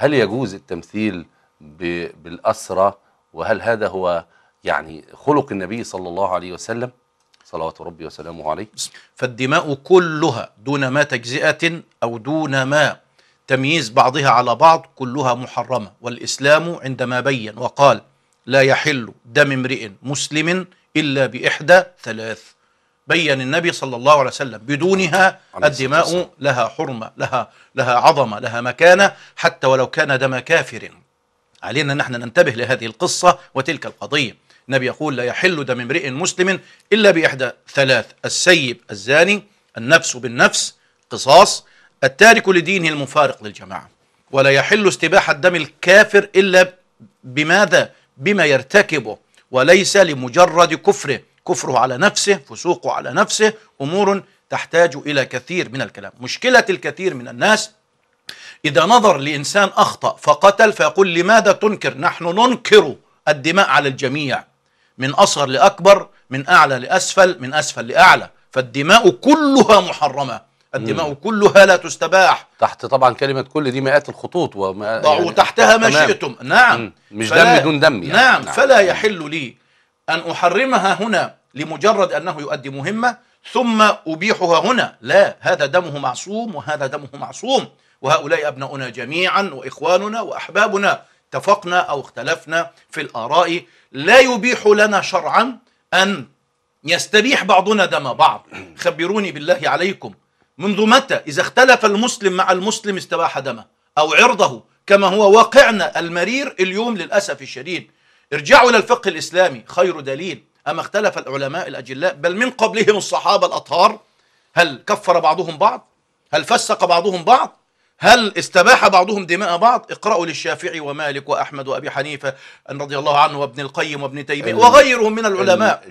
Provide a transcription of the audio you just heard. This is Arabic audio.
هل يجوز التمثيل بالأسرة وهل هذا هو يعني خلق النبي صلى الله عليه وسلم صلوات ربي وسلامه عليه فالدماء كلها دون ما تجزئة أو دون ما تمييز بعضها على بعض كلها محرمة والإسلام عندما بين وقال لا يحل دم امرئ مسلم إلا بإحدى ثلاث بين النبي صلى الله عليه وسلم بدونها الدماء لها حرمة لها, لها عظمة لها مكانة حتى ولو كان دم كافر علينا نحن ننتبه لهذه القصة وتلك القضية النبي يقول لا يحل دم امرئ مسلم إلا بإحدى ثلاث السيب الزاني النفس بالنفس قصاص التارك لدينه المفارق للجماعة ولا يحل استباحة دم الكافر إلا بماذا؟ بما يرتكبه وليس لمجرد كفره كفره على نفسه فسوقه على نفسه أمور تحتاج إلى كثير من الكلام مشكلة الكثير من الناس إذا نظر لإنسان أخطأ فقتل فيقول لماذا تنكر نحن ننكر الدماء على الجميع من أصغر لأكبر من أعلى لأسفل من أسفل لأعلى فالدماء كلها محرمة الدماء مم. كلها لا تستباح تحت طبعا كلمة كل دي مئات الخطوط وما ضعوا يعني تحتها ما شئتم نعم مم. مش دم دون دم يعني. نعم, نعم فلا يحل لي أن أحرمها هنا لمجرد أنه يؤدي مهمة ثم أبيحها هنا لا هذا دمه معصوم وهذا دمه معصوم وهؤلاء أبناؤنا جميعا وإخواننا وأحبابنا اتفقنا أو اختلفنا في الآراء لا يبيح لنا شرعا أن يستبيح بعضنا دم بعض خبروني بالله عليكم منذ متى إذا اختلف المسلم مع المسلم استباح دمه أو عرضه كما هو واقعنا المرير اليوم للأسف الشديد ارجعوا إلى الفقه الإسلامي خير دليل أما اختلف العلماء الأجلاء بل من قبلهم الصحابة الأطهار هل كفر بعضهم بعض هل فسق بعضهم بعض هل استباح بعضهم دماء بعض اقرأوا للشافعي ومالك وأحمد وأبي حنيفة رضي الله عنه وابن القيم وابن تيمية وغيرهم من العلماء